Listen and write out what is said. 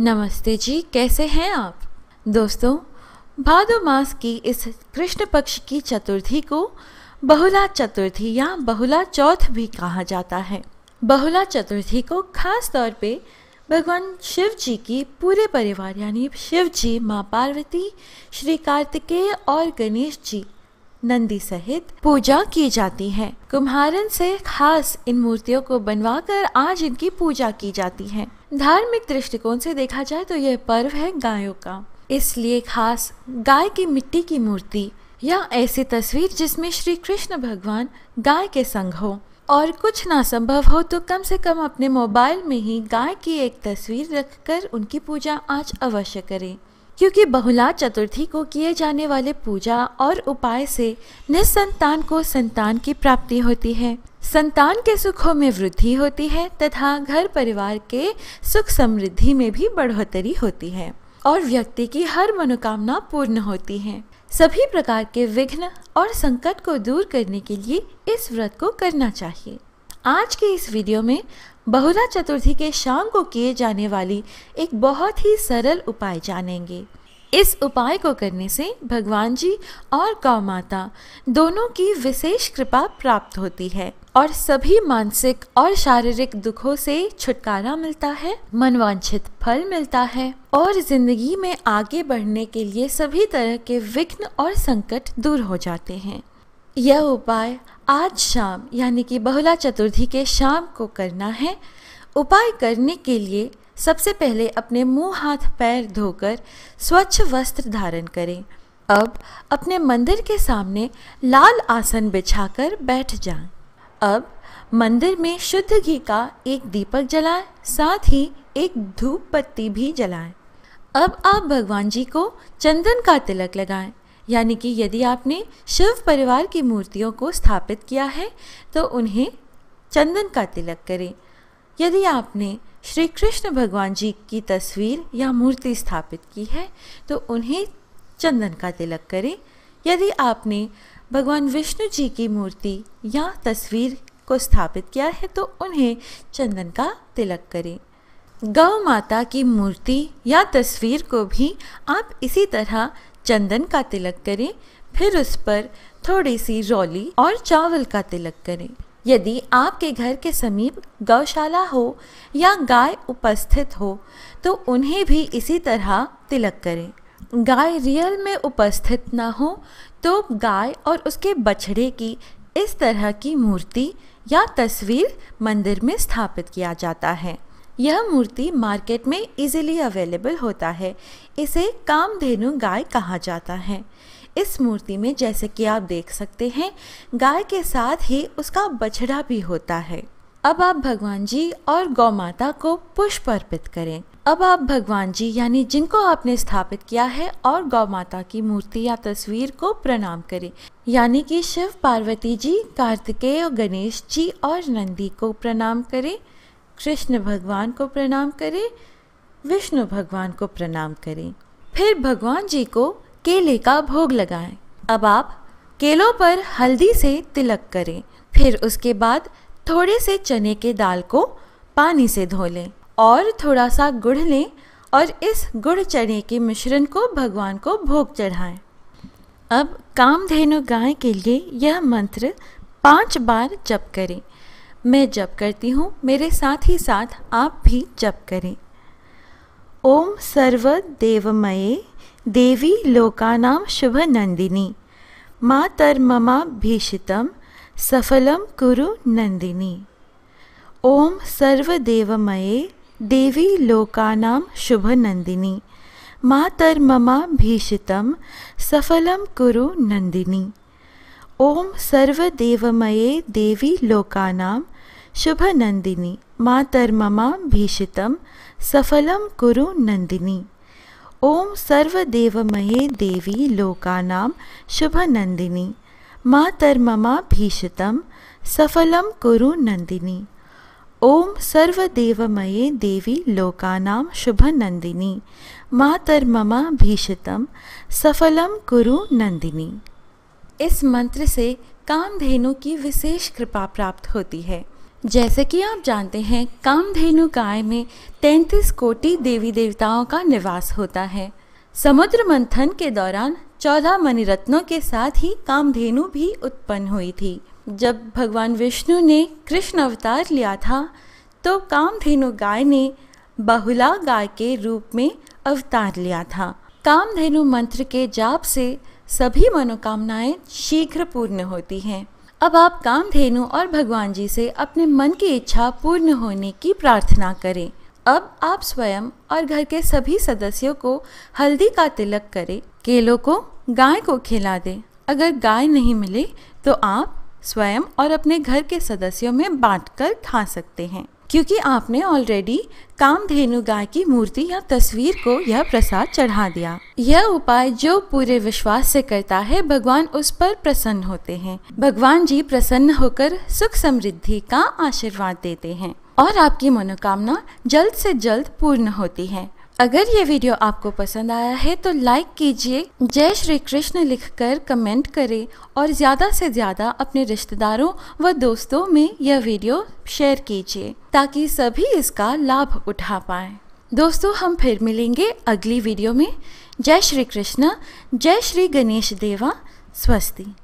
नमस्ते जी कैसे हैं आप दोस्तों भादो मास की इस कृष्ण पक्ष की चतुर्थी को बहुला चतुर्थी या बहुला चौथ भी कहा जाता है बहुला चतुर्थी को खास तौर पे भगवान शिव जी की पूरे परिवार यानी शिव जी माँ पार्वती श्री कार्तिकेय और गणेश जी नंदी सहित पूजा की जाती है कुम्हारन से खास इन मूर्तियों को बनवाकर आज इनकी पूजा की जाती है धार्मिक दृष्टिकोण से देखा जाए तो यह पर्व है गायों का इसलिए खास गाय की मिट्टी की मूर्ति या ऐसी तस्वीर जिसमें श्री कृष्ण भगवान गाय के संग हो और कुछ ना संभव हो तो कम से कम अपने मोबाइल में ही गाय की एक तस्वीर रखकर उनकी पूजा आज अवश्य करें क्योंकि बहुला चतुर्थी को किए जाने वाले पूजा और उपाय से निसंतान को संतान की प्राप्ति होती है संतान के सुखों में वृद्धि होती है तथा घर परिवार के सुख समृद्धि में भी बढ़ोतरी होती है और व्यक्ति की हर मनोकामना पूर्ण होती है सभी प्रकार के विघ्न और संकट को दूर करने के लिए इस व्रत को करना चाहिए आज के इस वीडियो में बहुला चतुर्थी के शाम को किए जाने वाली एक बहुत ही सरल उपाय जानेंगे इस उपाय को करने से भगवान जी और गौ माता दोनों की विशेष कृपा प्राप्त होती है और सभी मानसिक और शारीरिक दुखों से छुटकारा मिलता है मनवांछित फल मिलता है और जिंदगी में आगे बढ़ने के लिए सभी तरह के विघ्न और संकट दूर हो जाते हैं यह उपाय आज शाम यानी कि बहुला चतुर्थी के शाम को करना है उपाय करने के लिए सबसे पहले अपने मुंह हाथ पैर धोकर स्वच्छ वस्त्र धारण करें अब अपने मंदिर के सामने लाल आसन बिछाकर बैठ जाएं। अब मंदिर में शुद्ध घी का एक दीपक जलाएं, साथ ही एक धूप पत्ती भी जलाएं। अब आप भगवान जी को चंदन का तिलक लगाएं। यानी कि यदि आपने शिव परिवार की मूर्तियों को स्थापित किया है तो उन्हें चंदन का तिलक करें यदि आपने श्री कृष्ण भगवान जी की तस्वीर या मूर्ति स्थापित की है तो उन्हें चंदन का तिलक करें यदि आपने भगवान विष्णु जी की मूर्ति या तस्वीर को स्थापित किया है तो उन्हें चंदन का तिलक करें गौ माता की मूर्ति या तस्वीर को भी आप इसी तरह चंदन का तिलक करें फिर उस पर थोड़ी सी रौली और चावल का तिलक करें यदि आपके घर के समीप गौशाला हो या गाय उपस्थित हो तो उन्हें भी इसी तरह तिलक करें गाय रियल में उपस्थित ना हो तो गाय और उसके बछड़े की इस तरह की मूर्ति या तस्वीर मंदिर में स्थापित किया जाता है यह मूर्ति मार्केट में इजीली अवेलेबल होता है इसे कामधेनु गाय कहा जाता है इस मूर्ति में जैसे कि आप देख सकते हैं गाय के साथ ही उसका बछड़ा भी होता है अब आप भगवान जी और गौ माता को पुष्प अर्पित करें अब आप भगवान जी यानी जिनको आपने स्थापित किया है और गौ माता की मूर्ति या तस्वीर को प्रणाम करें यानी कि शिव पार्वती जी कार्तिकेय गणेश जी और नंदी को प्रणाम करें कृष्ण भगवान को प्रणाम करें विष्णु भगवान को प्रणाम करें फिर भगवान जी को केले का भोग लगाएं। अब आप केलों पर हल्दी से तिलक करें फिर उसके बाद थोड़े से चने के दाल को पानी से धो लें और थोड़ा सा गुड़ लें और इस गुड़ चने के मिश्रण को भगवान को भोग चढ़ाएं। अब कामधेनु गाय के लिए यह मंत्र पांच बार जप करें मैं जप करती हूँ मेरे साथ ही साथ आप भी जप करें ओम सर्व देवमये देवी लोकानाम शुभ नंदिनी मातर्ममा भीषितम सफलम कुरु नंदिनी ओम देवमये देवी लोकानाम शुभनन्दिनी भीषितम सफलम कुरु ओम सर्व देवमये देवी लोकानाम शुभ मातर मातर्ममा भीषित सफल कुरु नंदिनी ओम सर्वदेवमये देवी नंदिनी मातर मातर्ममा भीषित सफल कुरु नंदिनी ओम सर्वदेवमये देवी नंदिनी मातर मातर्ममा भीषित सफल कुरु नंदिनी इस मंत्र से कामधेनु की विशेष कृपा प्राप्त होती है जैसे कि आप जानते हैं कामधेनु काय में तैंतीस कोटि देवी देवताओं का निवास होता है समुद्र मंथन के दौरान चौदह मणिरत्नों के साथ ही कामधेनु भी उत्पन्न हुई थी जब भगवान विष्णु ने कृष्ण अवतार लिया था तो कामधेनु गाय ने बहुला गाय के रूप में अवतार लिया था कामधेनु मंत्र के जाप से सभी मनोकामनाएं शीघ्र पूर्ण होती हैं अब आप कामधेनु और भगवान जी से अपने मन की इच्छा पूर्ण होने की प्रार्थना करें अब आप स्वयं और घर के सभी सदस्यों को हल्दी का तिलक करें केलों को गाय को खिला दें अगर गाय नहीं मिले तो आप स्वयं और अपने घर के सदस्यों में बांटकर खा सकते हैं क्योंकि आपने ऑलरेडी कामधेनु गाय की मूर्ति या तस्वीर को यह प्रसाद चढ़ा दिया यह उपाय जो पूरे विश्वास से करता है भगवान उस पर प्रसन्न होते हैं भगवान जी प्रसन्न होकर सुख समृद्धि का आशीर्वाद देते हैं और आपकी मनोकामना जल्द से जल्द पूर्ण होती है अगर ये वीडियो आपको पसंद आया है तो लाइक कीजिए जय श्री कृष्ण लिखकर कमेंट करें और ज़्यादा से ज़्यादा अपने रिश्तेदारों व दोस्तों में यह वीडियो शेयर कीजिए ताकि सभी इसका लाभ उठा पाएँ दोस्तों हम फिर मिलेंगे अगली वीडियो में जय श्री कृष्ण जय श्री गणेश देवा स्वस्ति